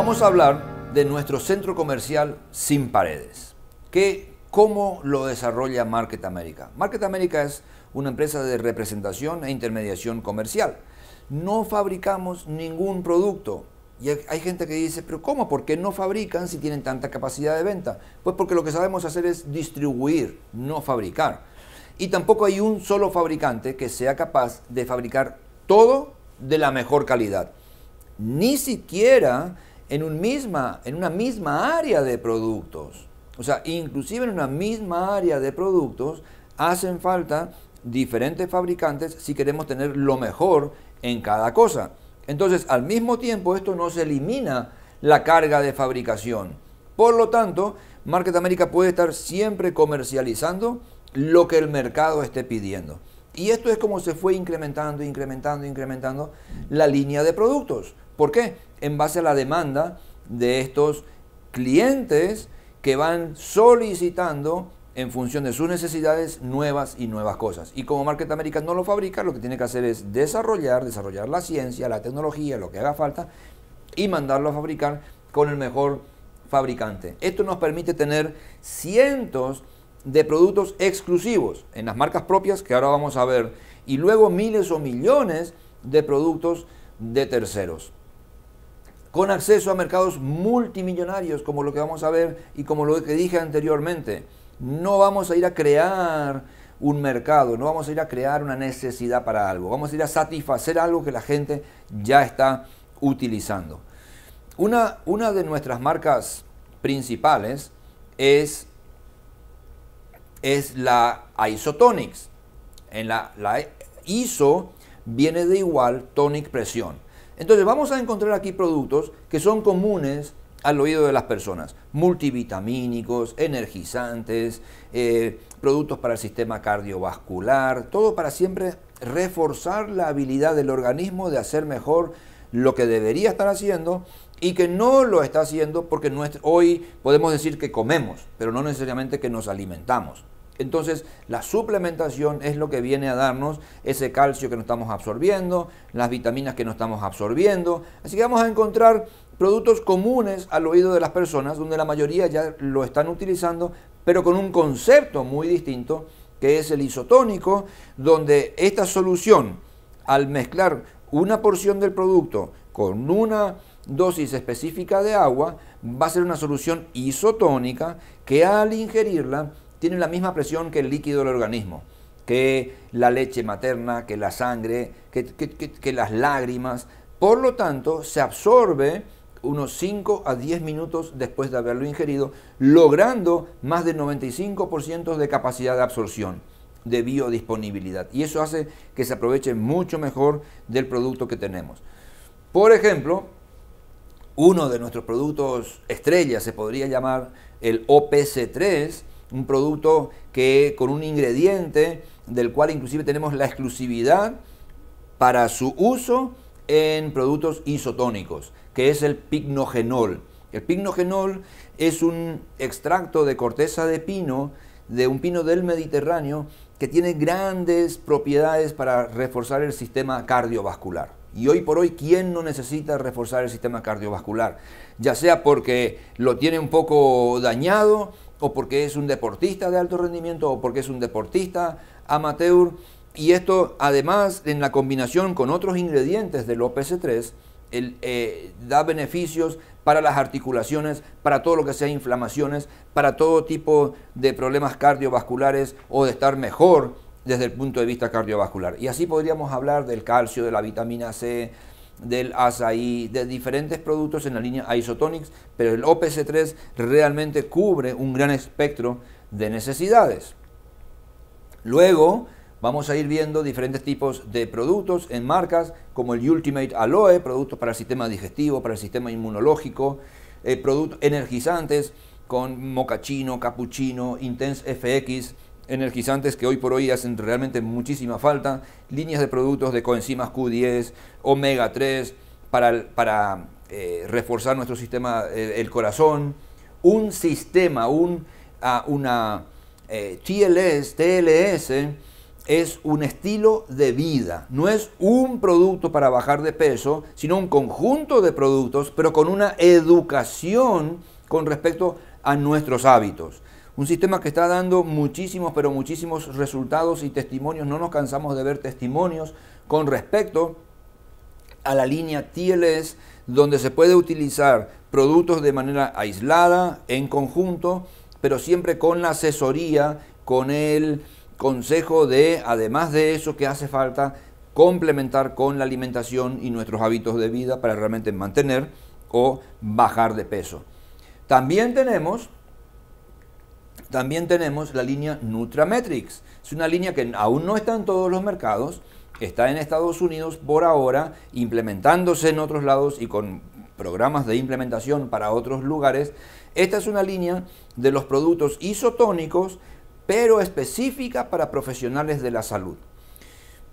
Vamos a hablar de nuestro centro comercial sin paredes. Que, ¿Cómo lo desarrolla Market America? Market America es una empresa de representación e intermediación comercial. No fabricamos ningún producto. Y hay gente que dice, pero ¿cómo? ¿Por qué no fabrican si tienen tanta capacidad de venta? Pues porque lo que sabemos hacer es distribuir, no fabricar. Y tampoco hay un solo fabricante que sea capaz de fabricar todo de la mejor calidad. Ni siquiera en, un misma, en una misma área de productos. O sea, inclusive en una misma área de productos hacen falta diferentes fabricantes si queremos tener lo mejor en cada cosa. Entonces, al mismo tiempo, esto no se elimina la carga de fabricación. Por lo tanto, Market America puede estar siempre comercializando lo que el mercado esté pidiendo. Y esto es como se fue incrementando, incrementando, incrementando la línea de productos. ¿Por qué? En base a la demanda de estos clientes que van solicitando en función de sus necesidades nuevas y nuevas cosas. Y como Market America no lo fabrica, lo que tiene que hacer es desarrollar, desarrollar la ciencia, la tecnología, lo que haga falta, y mandarlo a fabricar con el mejor fabricante. Esto nos permite tener cientos de productos exclusivos en las marcas propias que ahora vamos a ver, y luego miles o millones de productos de terceros con acceso a mercados multimillonarios, como lo que vamos a ver y como lo que dije anteriormente. No vamos a ir a crear un mercado, no vamos a ir a crear una necesidad para algo, vamos a ir a satisfacer algo que la gente ya está utilizando. Una, una de nuestras marcas principales es, es la Tonics, En la, la ISO viene de igual tonic presión. Entonces vamos a encontrar aquí productos que son comunes al oído de las personas. Multivitamínicos, energizantes, eh, productos para el sistema cardiovascular, todo para siempre reforzar la habilidad del organismo de hacer mejor lo que debería estar haciendo y que no lo está haciendo porque hoy podemos decir que comemos, pero no necesariamente que nos alimentamos. Entonces, la suplementación es lo que viene a darnos ese calcio que no estamos absorbiendo, las vitaminas que no estamos absorbiendo. Así que vamos a encontrar productos comunes al oído de las personas, donde la mayoría ya lo están utilizando, pero con un concepto muy distinto, que es el isotónico, donde esta solución, al mezclar una porción del producto con una dosis específica de agua, va a ser una solución isotónica que al ingerirla tienen la misma presión que el líquido del organismo, que la leche materna, que la sangre, que, las lágrimas. Por lo tanto, se absorbe unos 5 a 10 minutos después de haberlo ingerido, logrando más del 95% de capacidad de absorción, de biodisponibilidad. Y eso hace que se aproveche mucho mejor del producto que tenemos. Por ejemplo, uno de nuestros productos estrella se podría llamar el OPC3, un producto que con un ingrediente del cual inclusive tenemos la exclusividad para su uso en productos isotónicos, que es el pignogenol. El pignogenol es un extracto de corteza de pino, de un pino del Mediterráneo, que tiene grandes propiedades para reforzar el sistema cardiovascular. Y hoy por hoy, ¿quién no necesita reforzar el sistema cardiovascular? Ya sea porque lo tiene un poco dañado o porque es un deportista de alto rendimiento, o porque es un deportista amateur. Y esto, además, en la combinación con otros ingredientes del OPC3, eh, da beneficios para las articulaciones, para todo lo que sea inflamaciones, para todo tipo de problemas cardiovasculares o de estar mejor desde el punto de vista cardiovascular. Y así podríamos hablar del calcio, de la vitamina C, del azaí, de diferentes productos en la línea Isotonics, pero el OPC3 realmente cubre un gran espectro de necesidades. Luego vamos a ir viendo diferentes tipos de productos en marcas como el Ultimate Aloe, productos para el sistema digestivo, para el sistema inmunológico, eh, productos energizantes con mocachino, capuchino, Intense FX, energizantes que hoy por hoy hacen realmente muchísima falta, líneas de productos de coenzimas Q10, omega 3, para, para eh, reforzar nuestro sistema, eh, el corazón, un sistema, un, ah, una eh, TLS, TLS, es un estilo de vida, no es un producto para bajar de peso, sino un conjunto de productos, pero con una educación con respecto a nuestros hábitos. Un sistema que está dando muchísimos, pero muchísimos resultados y testimonios. No nos cansamos de ver testimonios con respecto a la línea TLS, donde se puede utilizar productos de manera aislada, en conjunto, pero siempre con la asesoría, con el consejo de, además de eso que hace falta, complementar con la alimentación y nuestros hábitos de vida para realmente mantener o bajar de peso. También tenemos también tenemos la línea Nutrametrics. Es una línea que aún no está en todos los mercados, está en Estados Unidos por ahora, implementándose en otros lados y con programas de implementación para otros lugares. Esta es una línea de los productos isotónicos, pero específica para profesionales de la salud.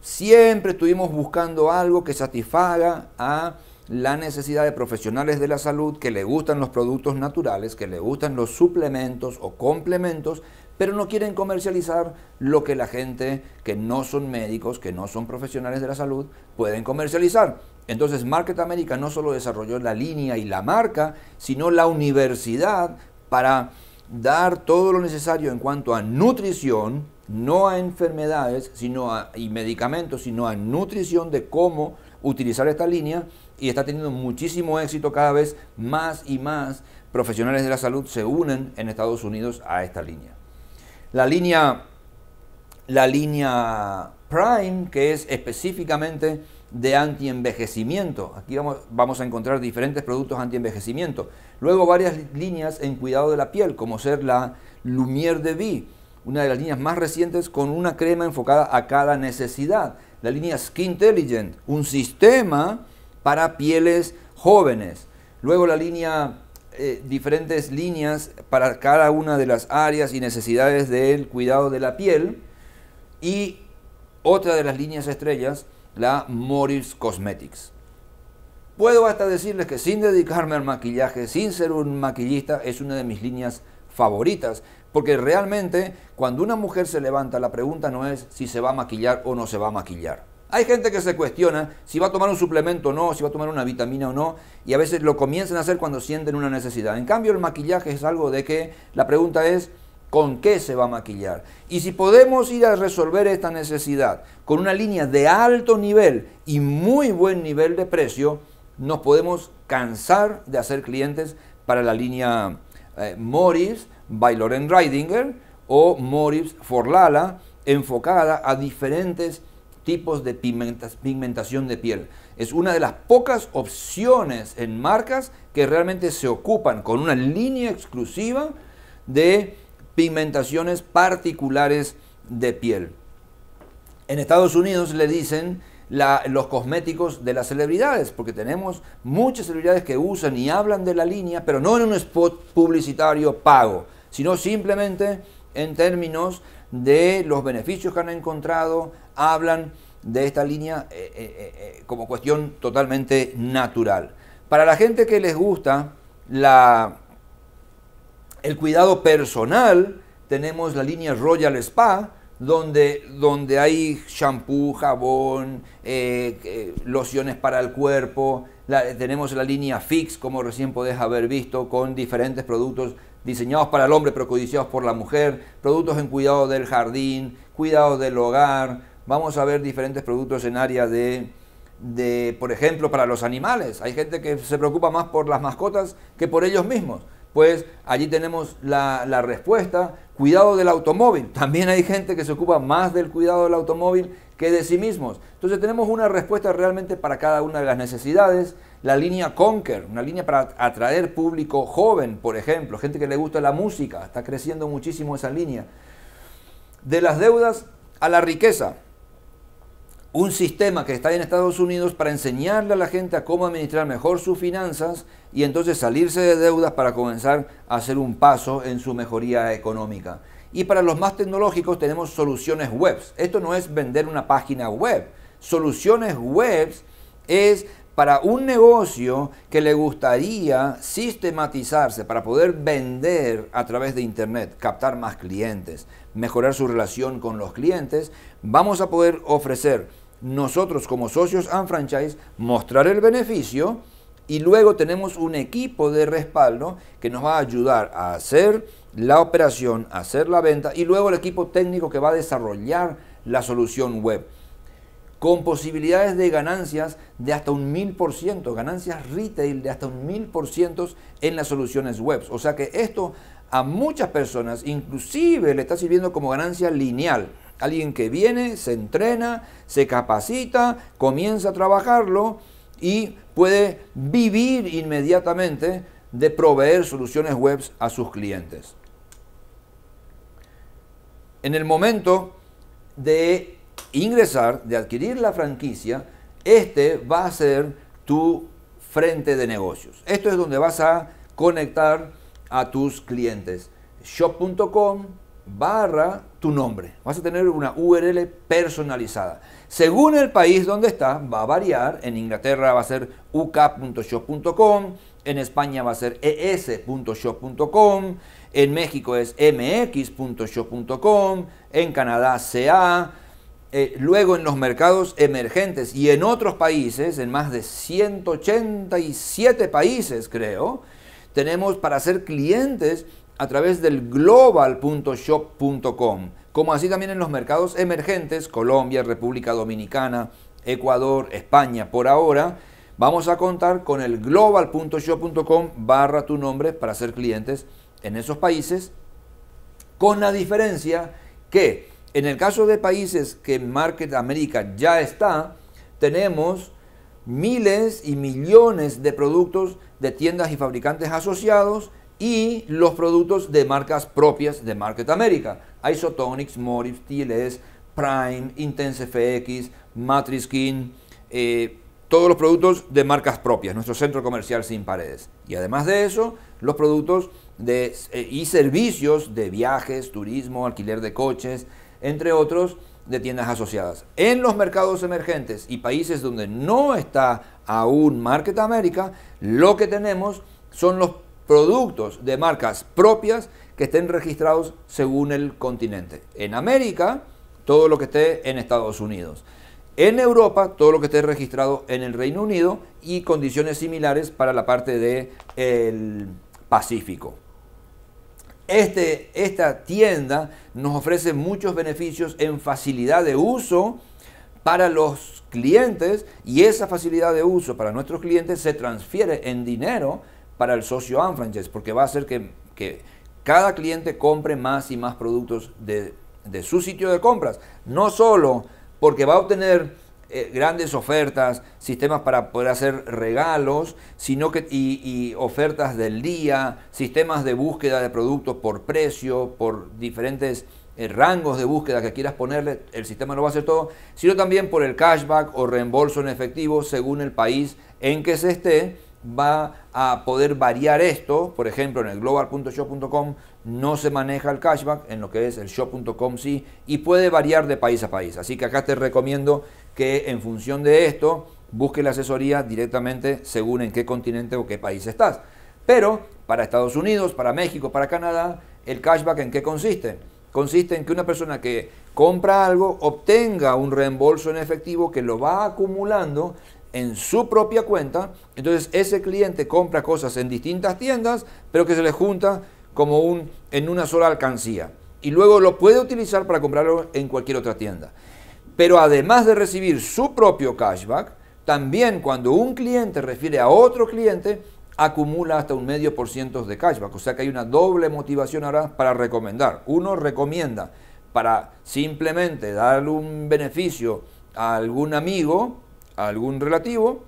Siempre estuvimos buscando algo que satisfaga a la necesidad de profesionales de la salud que le gustan los productos naturales, que le gustan los suplementos o complementos, pero no quieren comercializar lo que la gente que no son médicos, que no son profesionales de la salud, pueden comercializar. Entonces Market America no solo desarrolló la línea y la marca, sino la universidad para dar todo lo necesario en cuanto a nutrición, no a enfermedades sino a, y medicamentos, sino a nutrición de cómo utilizar esta línea y está teniendo muchísimo éxito cada vez más y más profesionales de la salud se unen en Estados Unidos a esta línea. La línea, la línea Prime, que es específicamente de antienvejecimiento. Aquí vamos, vamos, a encontrar diferentes productos antienvejecimiento. Luego varias líneas en cuidado de la piel, como ser la Lumière de Vie, una de las líneas más recientes con una crema enfocada a cada necesidad. La línea Skin Intelligent, un sistema para pieles jóvenes. Luego la línea, eh, diferentes líneas para cada una de las áreas y necesidades del cuidado de la piel. Y otra de las líneas estrellas, la Morris Cosmetics. Puedo hasta decirles que sin dedicarme al maquillaje, sin ser un maquillista, es una de mis líneas favoritas. Porque realmente cuando una mujer se levanta, la pregunta no es si se va a maquillar o no se va a maquillar. Hay gente que se cuestiona si va a tomar un suplemento o no, si va a tomar una vitamina o no, y a veces lo comienzan a hacer cuando sienten una necesidad. En cambio, el maquillaje es algo de que la pregunta es, ¿con qué se va a maquillar? Y si podemos ir a resolver esta necesidad con una línea de alto nivel y muy buen nivel de precio, nos podemos cansar de hacer clientes para la línea eh, Morris by Loren Reidinger o Morris Forlala, enfocada a diferentes tipos de pigmentación de piel. Es una de las pocas opciones en marcas que realmente se ocupan con una línea exclusiva de pigmentaciones particulares de piel. En Estados Unidos le dicen los cosméticos de las celebridades, porque tenemos muchas celebridades que usan y hablan de la línea, pero no en un spot publicitario pago, sino simplemente en términos de los beneficios que han encontrado hablan de esta línea eh, eh, eh, como cuestión totalmente natural. Para la gente que les gusta la, el cuidado personal, tenemos la línea Royal Spa, donde, donde hay shampoo, jabón, lociones para el cuerpo. tenemos la línea Fix, como recién podés haber visto, con diferentes productos diseñados para el hombre pero codiciados por la mujer, productos en cuidado del jardín, cuidado del hogar, vamos a ver diferentes productos en área de, por ejemplo, para los animales. Hay gente que se preocupa más por las mascotas que por ellos mismos. Pues allí tenemos la, la respuesta. Cuidado del automóvil. También hay gente que se ocupa más del cuidado del automóvil que de sí mismos. Entonces tenemos una respuesta realmente para cada una de las necesidades. La línea Conquer, una línea para atraer público joven, por ejemplo, gente que le gusta la música, está creciendo muchísimo esa línea. De las deudas a la riqueza un sistema que está en Estados Unidos para enseñarle a la gente a cómo administrar mejor sus finanzas y entonces salirse de deudas para comenzar a hacer un paso en su mejoría económica. Y para los más tecnológicos tenemos soluciones web. Esto no es vender una página web. Soluciones web es para un negocio que le gustaría sistematizarse para poder vender a través de Internet, captar más clientes, mejorar su relación con los clientes, vamos a poder ofrecer nosotros como socios and franchise mostrar el beneficio y luego tenemos un equipo de respaldo que nos va a ayudar a hacer la operación, a hacer la venta y luego el equipo técnico que va a desarrollar la solución web con posibilidades de ganancias de hasta un 1000%, ganancias retail de hasta un 1000% en las soluciones web. O sea que esto a muchas personas inclusive le está sirviendo como ganancia lineal. Alguien que viene, se entrena, se capacita, comienza a trabajarlo y puede vivir inmediatamente de proveer soluciones web a sus clientes. En el momento de ingresar, de adquirir la franquicia, este va a ser tu frente de negocios. Esto es donde vas a conectar a tus clientes. Shop.com barra tu nombre. Vas a tener una URL personalizada. Según el país donde estás, va a variar. En Inglaterra va a ser uk.shop.com, en España va a ser es.shop.com, en México es mx.shop.com, en Canadá CA. Eh, luego en los mercados emergentes y en otros países, en más de 187 países creo, tenemos para ser clientes a través del global.shop.com, como así también en los mercados emergentes, Colombia, República Dominicana, Ecuador, España, por ahora, vamos a contar con el global.shop.com barra tu nombre para ser clientes en esos países, con la diferencia que en el caso de países que Market América ya está, tenemos miles y millones de productos de tiendas y fabricantes asociados y los productos de marcas propias de Market America. Isotonics, Morif, TLS, Prime, Intense FX, Matrix Skin, eh, todos los productos de marcas propias, nuestro centro comercial sin paredes. Y además de eso, los productos eh, y servicios de viajes, turismo, alquiler de coches, entre otros, de tiendas asociadas. En los mercados emergentes y países donde no está aún Market America, lo que tenemos son los productos de marcas propias que estén registrados según el continente. En América, todo lo que esté en Estados Unidos. En Europa, todo lo que esté registrado en el Reino Unido y condiciones similares para la parte del Pacífico. Este, esta tienda nos ofrece muchos beneficios en facilidad de uso para los clientes y esa facilidad de uso para nuestros clientes se transfiere en dinero para el socio Anfranches, porque va a hacer que, cada cliente compre más y más productos de, su sitio de compras. No solo porque va a obtener eh, grandes ofertas, sistemas para poder hacer regalos, sino que y, ofertas del día, sistemas de búsqueda de productos por precio, por diferentes eh, rangos de búsqueda que quieras ponerle, el sistema lo va a hacer todo, sino también por el cashback o reembolso en efectivo según el país en que se esté va a poder variar esto. Por ejemplo, en el global.shop.com no se maneja el cashback, en lo que es el shop.com sí, y puede variar de país a país. Así que acá te recomiendo que en función de esto busque la asesoría directamente según en qué continente o qué país estás. Pero para Estados Unidos, para México, para Canadá, el cashback en qué consiste? Consiste en que una persona que compra algo obtenga un reembolso en efectivo que lo va acumulando en su propia cuenta, entonces ese cliente compra cosas en distintas tiendas, pero que se le junta como un, en una sola alcancía. Y luego lo puede utilizar para comprarlo en cualquier otra tienda. Pero además de recibir su propio cashback, también cuando un cliente refiere a otro cliente, acumula hasta un medio por ciento de cashback. O sea que hay una doble motivación ahora para recomendar. Uno recomienda para simplemente darle un beneficio a algún amigo algún relativo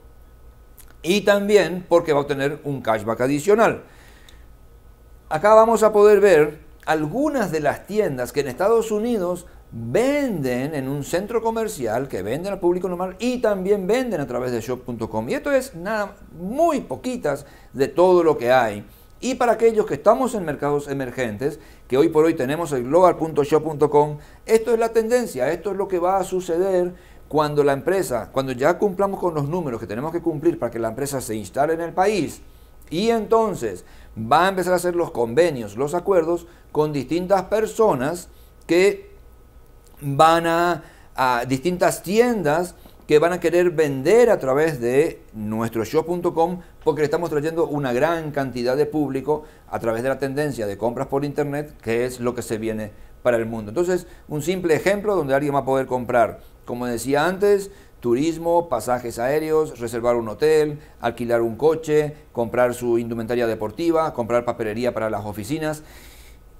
y también porque va a obtener un cashback adicional. Acá vamos a poder ver algunas de las tiendas que en Estados Unidos venden en un centro comercial que venden al público normal y también venden a través de shop.com. Y esto es nada, muy poquitas de todo lo que hay. Y para aquellos que estamos en mercados emergentes, que hoy por hoy tenemos el global.shop.com, esto es la tendencia, esto es lo que va a suceder cuando la empresa, cuando ya cumplamos con los números que tenemos que cumplir para que la empresa se instale en el país, y entonces va a empezar a hacer los convenios, los acuerdos con distintas personas que van a, distintas tiendas que van a querer vender a través de nuestro shop.com porque le estamos trayendo una gran cantidad de público a través de la tendencia de compras por internet, que es lo que se viene para el mundo. Entonces, un simple ejemplo donde alguien va a poder comprar, como decía antes, turismo, pasajes aéreos, reservar un hotel, alquilar un coche, comprar su indumentaria deportiva, comprar papelería para las oficinas.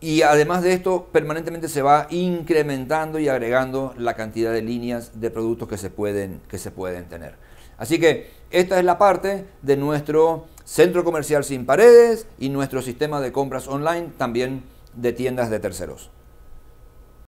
Y además de esto, permanentemente se va incrementando y agregando la cantidad de líneas de productos que se pueden, que se pueden tener. Así que esta es la parte de nuestro centro comercial sin paredes y nuestro sistema de compras online también de tiendas de terceros.